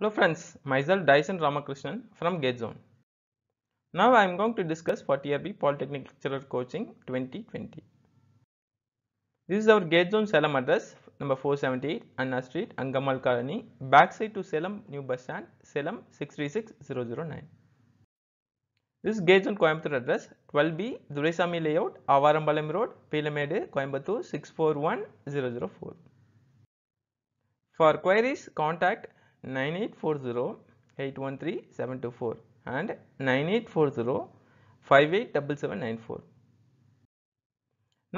Hello friends, myself Dyson Ramakrishnan from GateZone. Now I am going to discuss for TRB Polytechnic Lecturer Coaching 2020. This is our GateZone Salem address number 478 Anna Street, Angamal Colony, backside to Salem New Bus Stand, Salem 636009. This is GateZone Coimbatore address 12B Duraisamy Layout, Avarambalam Road, Pilamede, Coimbatore 641004. For queries, contact 9840813724 and 9840587794.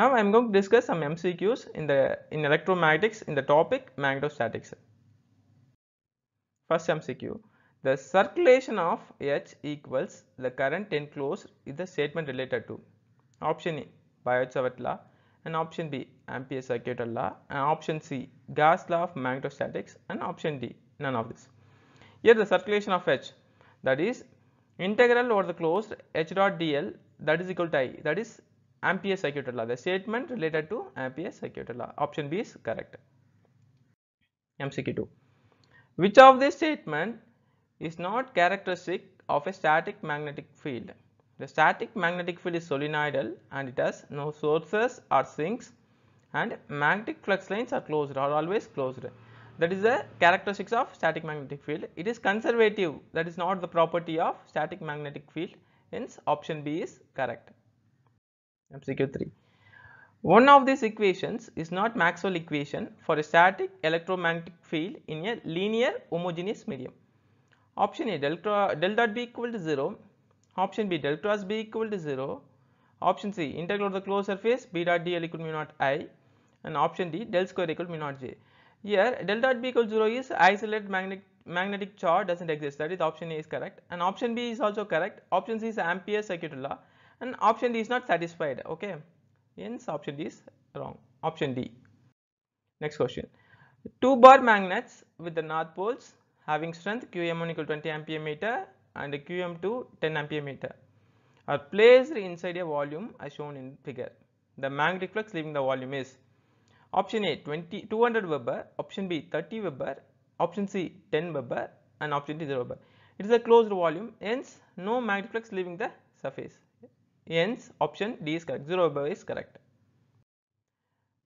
Now I am going to discuss some MCQs in the in electromagnetics in the topic magnetostatics. First MCQ. The circulation of H equals the current enclosed is the statement related to option A Biot-Savart law and option B Ampere circuit law and option C Gauss law of magnetostatics and option D none of this. Here the circulation of H that is integral over the closed H dot dl that is equal to I that is Ampere circuit law the statement related to Ampere circuit law option B is correct MCQ2. Which of this statement is not characteristic of a static magnetic field? The static magnetic field is solenoidal and it has no sources or sinks and magnetic flux lines are closed or always closed that is the characteristics of static magnetic field. It is conservative that is not the property of static magnetic field hence option B is correct. MCQ 3. One of these equations is not Maxwell equation for a static electromagnetic field in a linear homogeneous medium. Option A del, del dot B equal to 0, option B del cross B equal to 0, option C integral of the closed surface B dot dl equal to mu naught i and option D del square equal to mu naught j. Here delta B equals 0 is isolated magnetic magnetic charge does not exist that is option A is correct and option B is also correct option C is Ampere's circuit law and option D is not satisfied okay hence option D is wrong option D. Next question two bar magnets with the north poles having strength Qm1 equal 20 ampere meter and Qm2 10 ampere meter are placed inside a volume as shown in figure the magnetic flux leaving the volume is Option A 20, 200 Weber, option B 30 Weber, option C 10 Weber and option D 0 Weber. It is a closed volume hence no magnetic flux leaving the surface. Hence option D is correct 0 Weber is correct.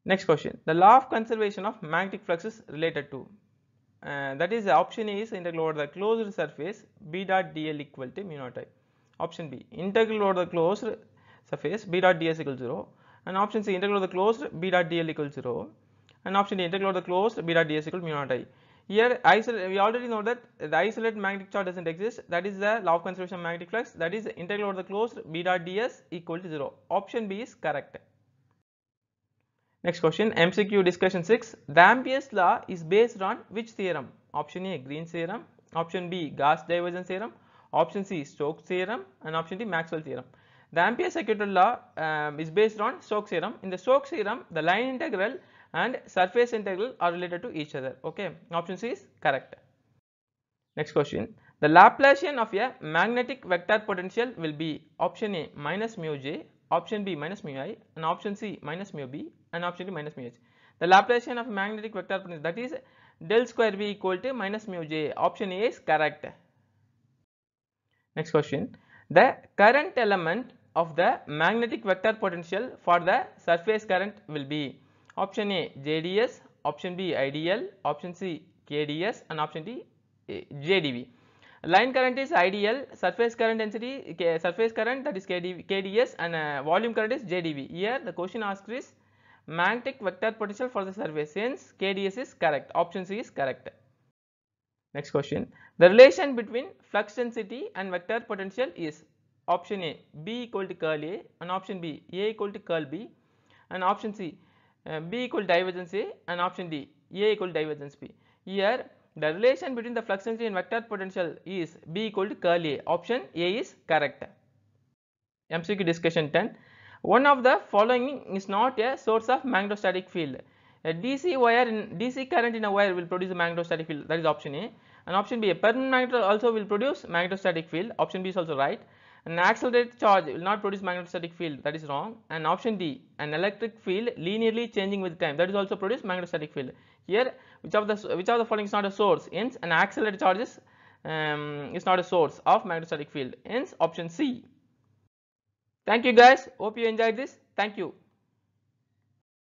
Next question the law of conservation of magnetic flux is related to uh, that is option A is integral over the closed surface B dot dl equal to mu naught i. Option B integral over the closed surface B dot ds equal to 0 and option C integral of the closed B dot dl equals 0 and option D integral of the closed B dot ds equals mu naught i. Here isolate, we already know that the isolated magnetic charge does not exist that is the law of conservation of magnetic flux that is integral of the closed B dot ds equal to 0 option B is correct. Next question MCQ discussion 6 the Ampere's law is based on which theorem option A Green's theorem option B Gauss divergence theorem option C Stokes theorem and option D Maxwell theorem. The Ampere's circuit law um, is based on Stokes theorem. In the Stokes theorem, the line integral and surface integral are related to each other. Okay, option C is correct. Next question. The Laplacian of a magnetic vector potential will be option A minus mu j, option B minus mu i and option C minus mu b and option D minus mu h. The Laplacian of magnetic vector potential that is del square v equal to minus mu j option A is correct. Next question. The current element of the magnetic vector potential for the surface current will be option A JDS, option B IDL, option C KDS and option D JDV. Line current is IDL, surface current density, K, surface current that is KDV, KDS and uh, volume current is JDV. Here the question asked is magnetic vector potential for the surface since KDS is correct, option C is correct. Next question, the relation between flux density and vector potential is option A B equal to curl A and option B A equal to curl B and option C uh, B equal to divergence A and option D A equal to divergence B. Here the relation between the flux density and vector potential is B equal to curl A option A is correct. MCQ discussion 10 one of the following is not a source of magnetostatic field a DC wire in DC current in a wire will produce a magnetostatic field that is option A and option B a permanent magnet also will produce magnetostatic field option B is also right an accelerated charge will not produce magnetostatic field that is wrong and option D an electric field linearly changing with time that is also produce magnetostatic field. Here which of the which of the following is not a source hence an accelerated charge is, um, is not a source of magnetostatic field hence option C. Thank you guys hope you enjoyed this thank you.